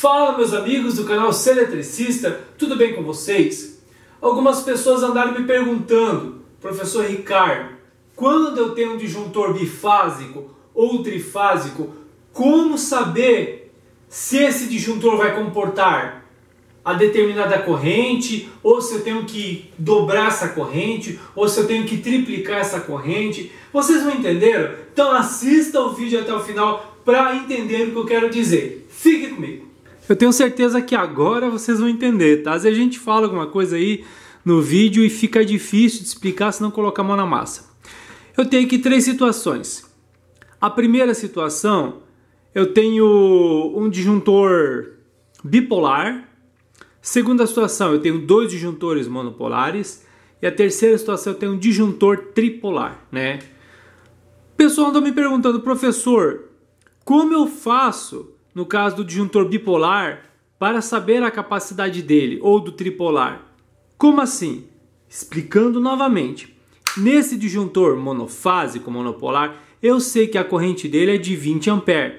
Fala meus amigos do canal Seletricista, tudo bem com vocês? Algumas pessoas andaram me perguntando, professor Ricardo, quando eu tenho um disjuntor bifásico ou trifásico, como saber se esse disjuntor vai comportar a determinada corrente, ou se eu tenho que dobrar essa corrente, ou se eu tenho que triplicar essa corrente. Vocês não entenderam? Então assista o vídeo até o final para entender o que eu quero dizer. Fique comigo! Eu tenho certeza que agora vocês vão entender, tá? Às vezes a gente fala alguma coisa aí no vídeo e fica difícil de explicar se não colocar a mão na massa. Eu tenho aqui três situações. A primeira situação, eu tenho um disjuntor bipolar. Segunda situação, eu tenho dois disjuntores monopolares. E a terceira situação, eu tenho um disjuntor tripolar, né? O pessoal anda me perguntando, professor, como eu faço no caso do disjuntor bipolar, para saber a capacidade dele ou do tripolar. Como assim? Explicando novamente. Nesse disjuntor monofásico monopolar, eu sei que a corrente dele é de 20 ampere.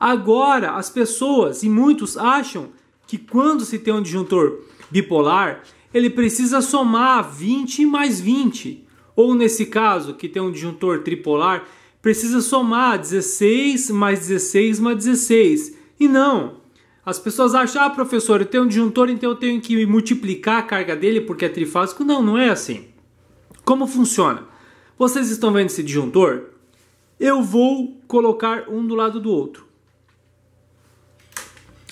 Agora, as pessoas e muitos acham que quando se tem um disjuntor bipolar, ele precisa somar 20 mais 20. Ou nesse caso, que tem um disjuntor tripolar, precisa somar 16 mais 16 mais 16. E não. As pessoas acham, ah, professor, eu tenho um disjuntor, então eu tenho que multiplicar a carga dele porque é trifásico. Não, não é assim. Como funciona? Vocês estão vendo esse disjuntor? Eu vou colocar um do lado do outro.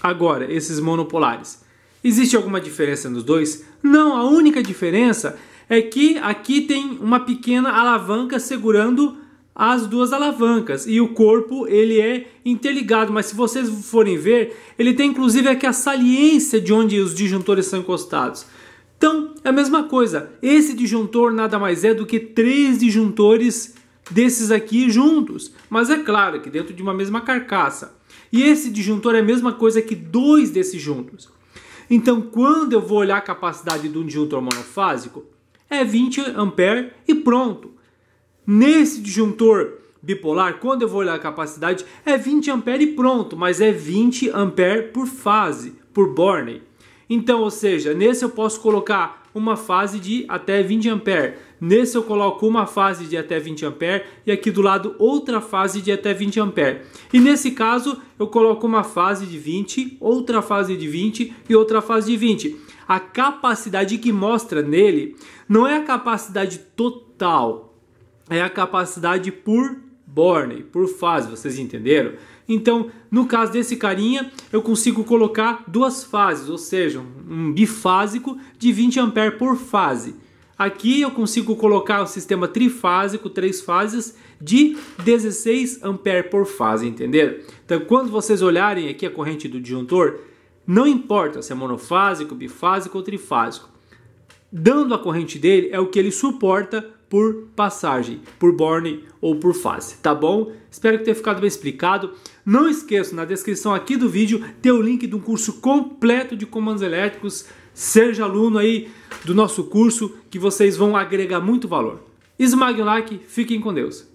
Agora, esses monopolares. Existe alguma diferença nos dois? Não, a única diferença é que aqui tem uma pequena alavanca segurando as duas alavancas e o corpo ele é interligado, mas se vocês forem ver, ele tem inclusive aqui a saliência de onde os disjuntores são encostados. Então, é a mesma coisa. Esse disjuntor nada mais é do que três disjuntores desses aqui juntos, mas é claro que dentro de uma mesma carcaça. E esse disjuntor é a mesma coisa que dois desses juntos. Então, quando eu vou olhar a capacidade de um disjuntor monofásico, é 20 ampere e pronto. Nesse disjuntor bipolar, quando eu vou olhar a capacidade, é 20 ampere e pronto, mas é 20 ampere por fase, por Borne. Então, ou seja, nesse eu posso colocar uma fase de até 20 ampere. Nesse eu coloco uma fase de até 20 ampere e aqui do lado outra fase de até 20 ampere. E nesse caso, eu coloco uma fase de 20, outra fase de 20 e outra fase de 20. A capacidade que mostra nele não é a capacidade total, é a capacidade por Borne, por fase, vocês entenderam? Então, no caso desse carinha, eu consigo colocar duas fases, ou seja, um bifásico de 20 A por fase. Aqui eu consigo colocar o sistema trifásico, três fases, de 16 A por fase, entenderam? Então, quando vocês olharem aqui a corrente do disjuntor, não importa se é monofásico, bifásico ou trifásico, dando a corrente dele é o que ele suporta por passagem, por borne ou por fase, tá bom? Espero que tenha ficado bem explicado. Não esqueça, na descrição aqui do vídeo tem o link de um curso completo de comandos elétricos. Seja aluno aí do nosso curso que vocês vão agregar muito valor. Esmague o like, fiquem com Deus.